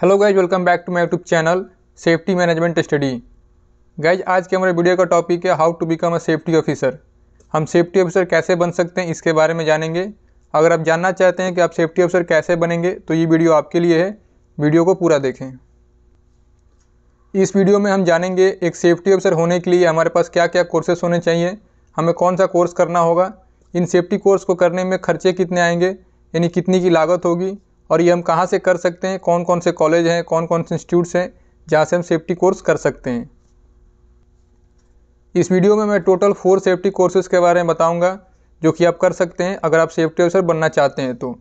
hello guys welcome back to my YouTube channel safety management study guys आज के हमारे video का topic है how to become a safety officer हम safety officer कैसे बन सकते हैं इसके बारे में जानेंगे अगर आप जानना चाहते हैं कि आप सेफ्टी ऑफिसर कैसे बनेंगे तो ये वीडियो आपके लिए है वीडियो को पूरा देखें इस वीडियो में हम जानेंगे एक सेफ्टी ऑफिसर होने के लिए हमारे पास क्या क्या कोर्सेस होने चाहिए हमें कौन सा कोर्स करना होगा इन सेफ्टी कोर्स को करने में खर्चे कितने आएंगे यानी कितनी की लागत होगी और ये हम कहाँ से कर सकते हैं कौन कौन से कॉलेज हैं कौन कौन से इंस्टीट्यूट्स हैं जहाँ से हम सेफ्टी कोर्स कर सकते हैं इस वीडियो में मैं टोटल फोर सेफ्टी कोर्सेज़ के बारे में बताऊँगा जो कि आप कर सकते हैं अगर आप सेफ्टी ऑफिसर बनना चाहते हैं तो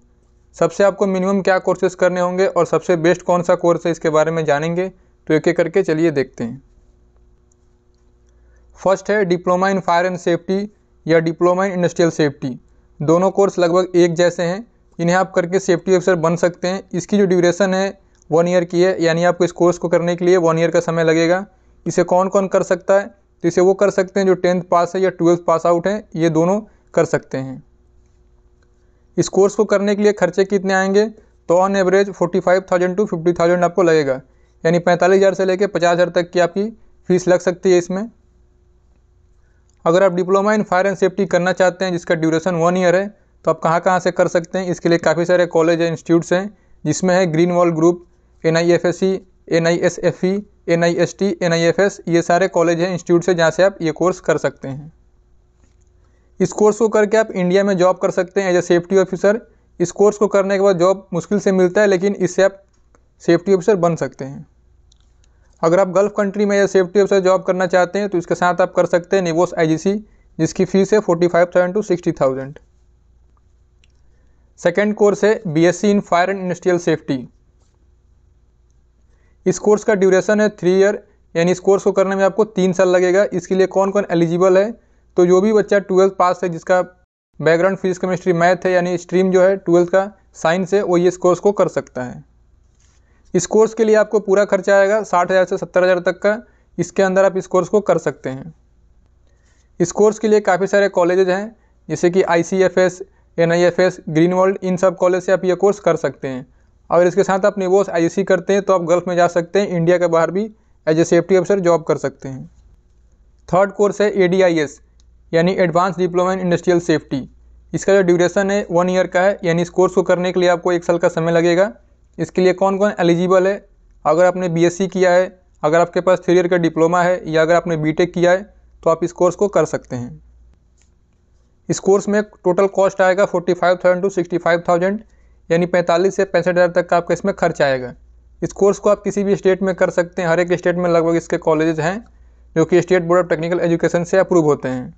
सबसे आपको मिनिमम क्या कोर्सेज़ करने होंगे और सबसे बेस्ट कौन सा कोर्स है इसके बारे में जानेंगे तो एक एक करके चलिए देखते हैं फर्स्ट है diploma in fire and safety या डिप्लोमा इन इंडस्ट्रियल सेफ्टी दोनों कोर्स लगभग एक जैसे हैं इन्हें आप करके सेफ्टी ऑफिसर बन सकते हैं इसकी जो ड्यूरेशन है वन ईयर की है यानी आपको इस कोर्स को करने के लिए वन ईयर का समय लगेगा इसे कौन कौन कर सकता है तो इसे वो कर सकते हैं जो टेंथ पास है या ट्वेल्थ पास आउट है ये दोनों कर सकते हैं इस कोर्स को करने के लिए खर्चे कितने आएंगे तो on average forty five thousand to fifty thousand आपको लगेगा यानी पैंतालीस हज़ार से लेकर पचास हज़ार तक की आपकी फ़ीस लग सकती है इसमें अगर आप diploma in fire and safety करना चाहते हैं जिसका ड्यूरेशन वन ईयर है तो आप कहाँ कहाँ से कर सकते हैं इसके लिए काफ़ी सारे कॉलेज या इंस्टीट्यूट्स हैं जिसमें है green wall group N I F S C N I S F E N I S T N I F S ये सारे कॉलेज हैं इंस्टीट्यूट्स हैं जहाँ से आप ये कोर्स कर सकते हैं इस कोर्स को करके आप इंडिया में जॉब कर सकते हैं एज ए सेफ्टी ऑफिसर इस कोर्स को करने के बाद जॉब मुश्किल से मिलता है लेकिन इससे आप सेफ्टी ऑफिसर बन सकते हैं अगर आप गल्फ़ कंट्री में या सेफ्टी ऑफिसर जॉब करना चाहते हैं तो इसके साथ आप कर सकते हैं निवोस आईजीसी जिसकी फ़ीस है forty five thousand to sixty thousand second course है BSc in fire and industrial safety इस कोर्स का ड्यूरेशन है थ्री ईयर यानी इस कोर्स को करने में आपको तीन साल लगेगा इसके लिए कौन कौन एलिजिबल है तो जो भी बच्चा ट्वेल्थ पास है जिसका बैकग्राउंड फिजिक्स केमिस्ट्री मैथ है यानी स्ट्रीम जो है ट्वेल्थ का साइंस है वो ये इस कोर्स को कर सकता है इस कोर्स के लिए आपको पूरा खर्चा आएगा साठ हज़ार से सत्तर हज़ार तक का इसके अंदर आप इस कोर्स को कर सकते हैं इस कोर्स के लिए काफ़ी सारे कॉलेजेज हैं जैसे कि I C F S N I F S green world इन सब कॉलेज से आप ये कोर्स कर सकते हैं और इसके साथ आप निवोस आई सी करते हैं तो आप गल्फ़ में जा सकते हैं इंडिया के बाहर भी as a safety officer job कर सकते हैं थर्ड कोर्स है ए डी आई एस यानी advance diploma in industrial safety इसका जो ड्यूरेशन है वन ईयर का है यानी इस कोर्स को करने के लिए आपको एक साल का समय लगेगा इसके लिए कौन कौन एलिजिबल है अगर आपने बी किया है अगर आपके पास थ्री ईयर का डिप्लोमा है या अगर आपने बी किया है तो आप इस कोर्स को कर सकते हैं इस कोर्स में टोटल कॉस्ट आएगा forty five thousand to sixty five thousand यानी पैंतालीस से पैंसठ हज़ार तक का आपका इसमें खर्च आएगा इस कोर्स को आप किसी भी स्टेट में कर सकते हैं हर एक स्टेट में लगभग इसके कॉलेजेस हैं जो कि state board of technical education से अप्रूव होते हैं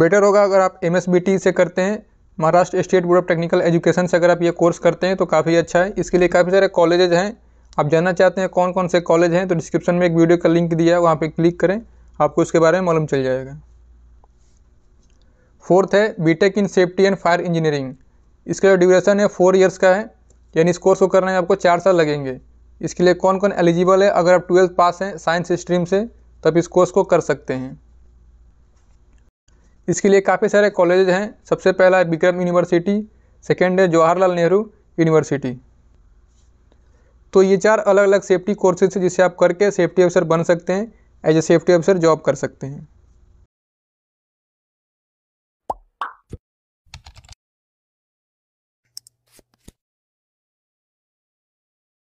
बेटर होगा अगर आप एम से करते हैं Maharashtra state board of technical education से अगर आप ये कोर्स करते हैं तो काफ़ी अच्छा है इसके लिए काफ़ी सारे कॉलेजेज हैं आप जानना चाहते हैं कौन कौन से कॉलेज हैं तो डिस्क्रिप्शन में एक वीडियो का लिंक दिया है वहाँ पर क्लिक करें आपको इसके बारे में मालूम चल जाएगा फोर्थ है BTech in safety and fire engineering इसका जो ड्यूरेशन है फोर ईयर्स का है यानी इस कोर्स को करने में आपको चार साल लगेंगे इसके लिए कौन कौन एलिजिबल है अगर आप ट्वेल्थ पास हैं साइंस स्ट्रीम से तो इस कोर्स को कर सकते हैं इसके लिए काफ़ी सारे कॉलेज हैं सबसे पहला है विक्रम यूनिवर्सिटी सेकेंड है जवाहरलाल नेहरू यूनिवर्सिटी तो ये चार अलग अलग सेफ्टी कोर्सेज है जिसे आप करके सेफ्टी ऑफिसर बन सकते हैं as a safety officer job कर सकते हैं